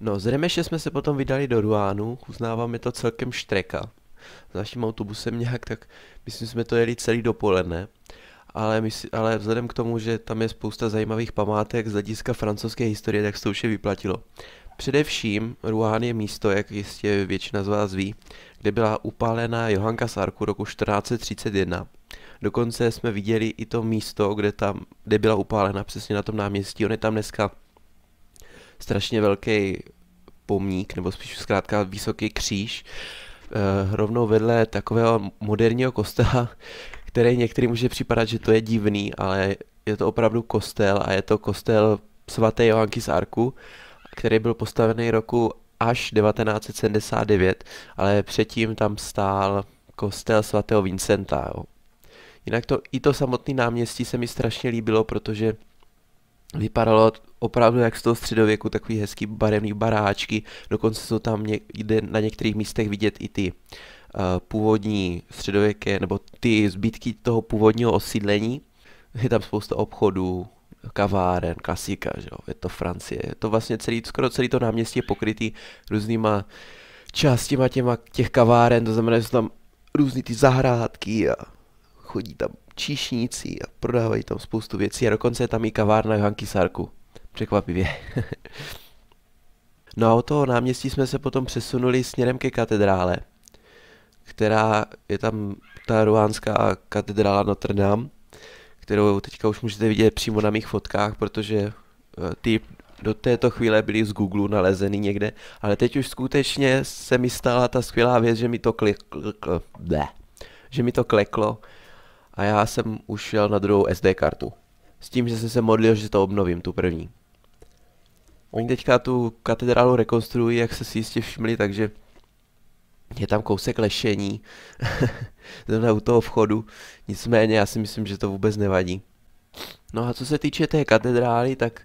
No, z Remeše jsme se potom vydali do Ruánu, je to celkem štreka. S naším autobusem nějak, tak myslím, jsme to jeli celý dopoledne. Ale, mysl, ale vzhledem k tomu, že tam je spousta zajímavých památek z hlediska francouzské historie, tak se to už je vyplatilo. Především Ruán je místo, jak jistě většina z vás ví, kde byla upálená Johanka z Arku roku 1431. Dokonce jsme viděli i to místo, kde, tam, kde byla upálena přesně na tom náměstí. On je tam dneska strašně velký pomník, nebo spíš zkrátka vysoký kříž, eh, rovnou vedle takového moderního kostela, který některý může připadat, že to je divný, ale je to opravdu kostel a je to kostel svaté Johanky z Arku, který byl postavený roku až 1979, ale předtím tam stál kostel svatého Vincenta. Jo. Jinak to, i to samotné náměstí se mi strašně líbilo, protože vypadalo opravdu jak z toho středověku, takový hezký barevný baráčky, dokonce jsou tam někde na některých místech vidět i ty eh, původní středověké, nebo ty zbytky toho původního osídlení. Je tam spousta obchodů, kaváren, klasika, že jo? je to Francie, je to vlastně celý, skoro celý to náměstí je pokrytý různýma částima těma, těch kaváren, to znamená, že jsou tam různý ty zahrádky a chodí tam číšníci a prodávají tam spoustu věcí a dokonce je tam i kavárna Hanky Sarku. Překvapivě. no a od toho náměstí jsme se potom přesunuli směrem ke katedrále, která je tam ta ruánská katedrála Notre Dame, kterou teďka už můžete vidět přímo na mých fotkách, protože eh, ty do této chvíle byly z Google nalezeny někde, ale teď už skutečně se mi stala ta skvělá věc, že mi to kleklo, kl, kl, že mi to kleklo a já jsem už šel na druhou SD kartu. S tím, že jsem se modlil, že to obnovím, tu první. Oni teďka tu katedrálu rekonstruují, jak se si jistě všimli, takže je tam kousek lešení, zrovna u toho vchodu, nicméně já si myslím, že to vůbec nevadí. No a co se týče té katedrály, tak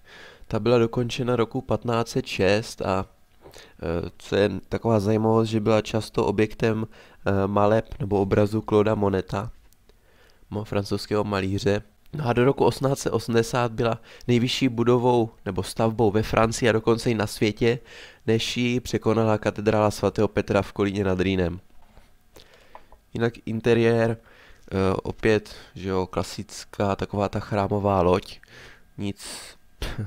ta byla dokončena roku 1506 a e, co je taková zajímavost, že byla často objektem e, maleb nebo obrazu Claude Moneta, francouzského malíře, No a do roku 1880 byla nejvyšší budovou nebo stavbou ve Francii a dokonce i na světě, než ji překonala katedrála svatého Petra v Kolíně nad Rýnem. Jinak interiér, eh, opět, že jo, klasická taková ta chrámová loď, nic,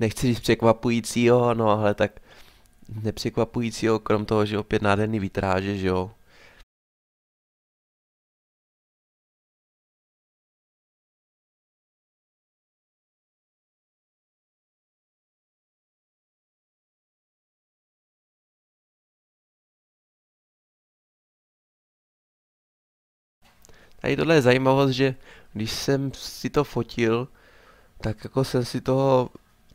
nechci říct překvapujícího, no ale tak nepřekvapujícího, krom toho, že opět nádherný vytráže, že jo, Tady tohle je zajímavost, že když jsem si to fotil, tak jako jsem si toho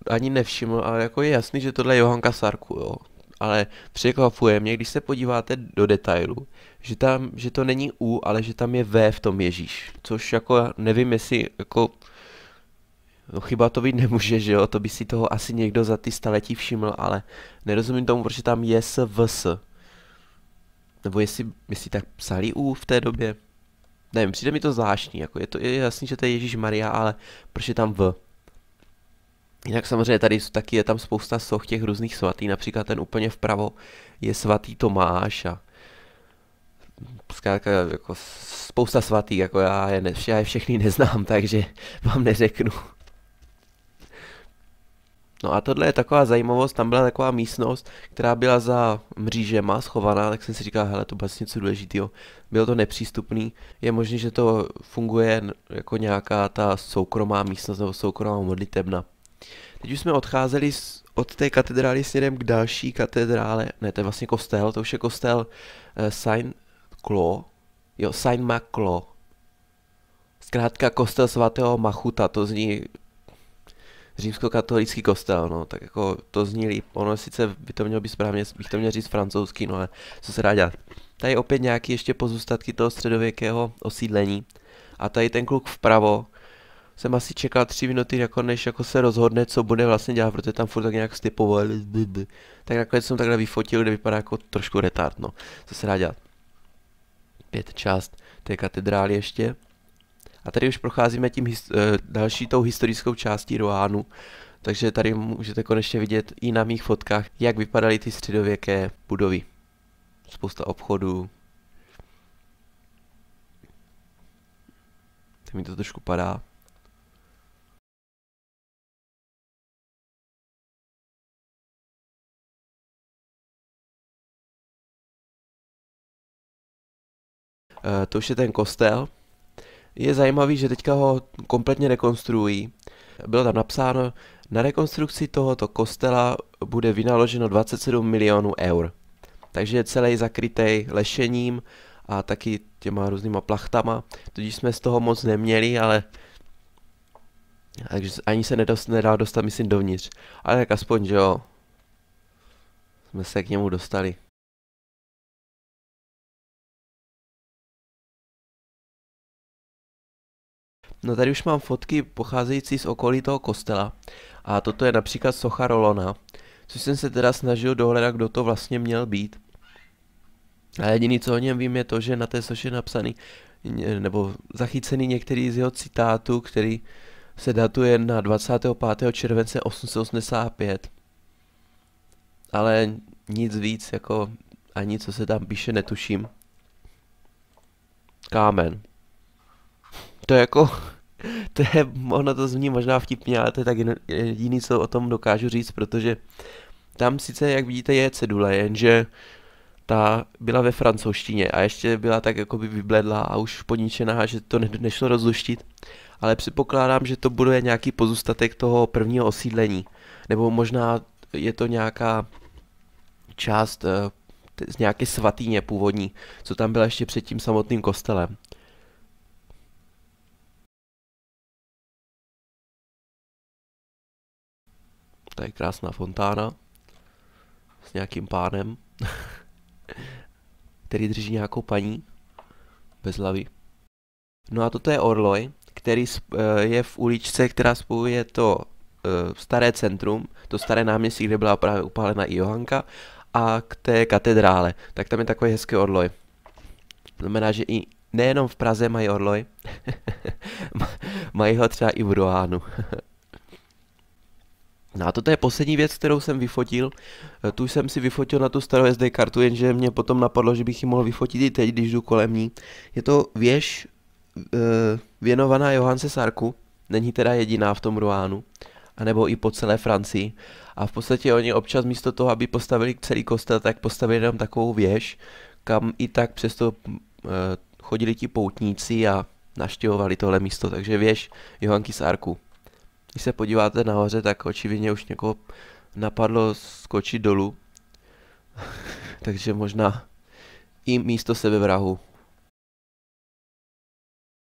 ani nevšiml, ale jako je jasný, že tohle je Johanka Sarku, jo. Ale překvapuje mě, když se podíváte do detailu, že, tam, že to není U, ale že tam je V v tom Ježíš. Což jako nevím, jestli jako No chyba to být nemůže, že jo, to by si toho asi někdo za ty staletí všiml, ale nerozumím tomu, proč tam je svs. Nebo jestli, jestli tak psali U v té době nevím, přijde mi to zvláštní, jako je to je jasný, že to je Ježíš Maria, ale proč je tam V? Jinak samozřejmě tady jsou taky je tam spousta soch těch různých svatých, například ten úplně vpravo je svatý Tomáš a zkrátka jako spousta svatých, jako já je, ne, já je všechny neznám, takže vám neřeknu. No a tohle je taková zajímavost, tam byla taková místnost, která byla za mřížema schovaná, tak jsem si říkal, hele, to vlastně něco důležitého. Bylo to nepřístupný, je možné, že to funguje jako nějaká ta soukromá místnost nebo soukromá modlitebna. Teď už jsme odcházeli z, od té katedrály směrem k další katedrále, ne, to je vlastně kostel, to už je kostel uh, Saint Clo, jo, Saint Maclo. Zkrátka kostel svatého Machuta, to zní římskokatolický kostel, no, tak jako to zní líp. Ono sice by to mělo být správně, bych to měl říct francouzský, no ale co se dá dělat. Tady je opět nějaký ještě pozůstatky toho středověkého osídlení. A tady ten kluk vpravo, jsem asi čekal tři minuty, jako než jako se rozhodne, co bude vlastně dělat, protože tam furt tak nějak stypovali, tak nakonec jsem takhle vyfotil, kde vypadá jako trošku retard, no, co se dá dělat. Pět část té katedrály ještě. A tady už procházíme tím his- eh, další tou historickou částí Rohánu, takže tady můžete konečně vidět i na mých fotkách, jak vypadaly ty středověké budovy. Spousta obchodů. Teď mi to trošku padá. Eh, to už je ten kostel je zajímavý, že teďka ho kompletně rekonstruují. Bylo tam napsáno, na rekonstrukci tohoto kostela bude vynaloženo 27 milionů eur. Takže je celý zakrytý lešením a taky těma různýma plachtama. Tudíž jsme z toho moc neměli, ale takže ani se nedost, nedá dostat, myslím, dovnitř. Ale tak aspoň, že jo, jsme se k němu dostali. No tady už mám fotky pocházející z okolí toho kostela. A toto je například socha Rolona, což jsem se teda snažil dohledat, kdo to vlastně měl být. A jediný, co o něm vím, je to, že na té soše je napsaný nebo zachycený některý z jeho citátů, který se datuje na 25. července 885. Ale nic víc, jako ani co se tam píše, netuším. Kámen. To je jako to je, ono to zní možná vtipně, ale to je tak jediný, co o tom dokážu říct, protože tam sice, jak vidíte, je cedule, jenže ta byla ve francouzštině a ještě byla tak jakoby vybledlá a už poničená, že to ne- nešlo rozluštit, ale předpokládám, že to bude nějaký pozůstatek toho prvního osídlení, nebo možná je to nějaká část eh, z nějaké svatyně původní, co tam byla ještě před tím samotným kostelem. To je krásná fontána s nějakým pánem, který drží nějakou paní bez hlavy. No a toto je Orloj, který eh, je v uličce, která spojuje to eh, staré centrum, to staré náměstí, kde byla právě upálena i Johanka, a k té katedrále. Tak tam je takový hezký orloj. To znamená, že i nejenom v Praze mají orloj, mají ho třeba i v Rohánu. No a toto je poslední věc, kterou jsem vyfotil. E, tu jsem si vyfotil na tu starou SD kartu, jenže mě potom napadlo, že bych ji mohl vyfotit i teď, když jdu kolem ní. Je to věž e, věnovaná Johance Sarku, není teda jediná v tom Ruánu, anebo i po celé Francii. A v podstatě oni občas místo toho, aby postavili celý kostel, tak postavili jenom takovou věž, kam i tak přesto e, chodili ti poutníci a naštěvovali tohle místo, takže věž Johanky Sarku. Když se podíváte nahoře, tak očividně už někoho napadlo skočit dolů. Takže možná i místo sebevrahu.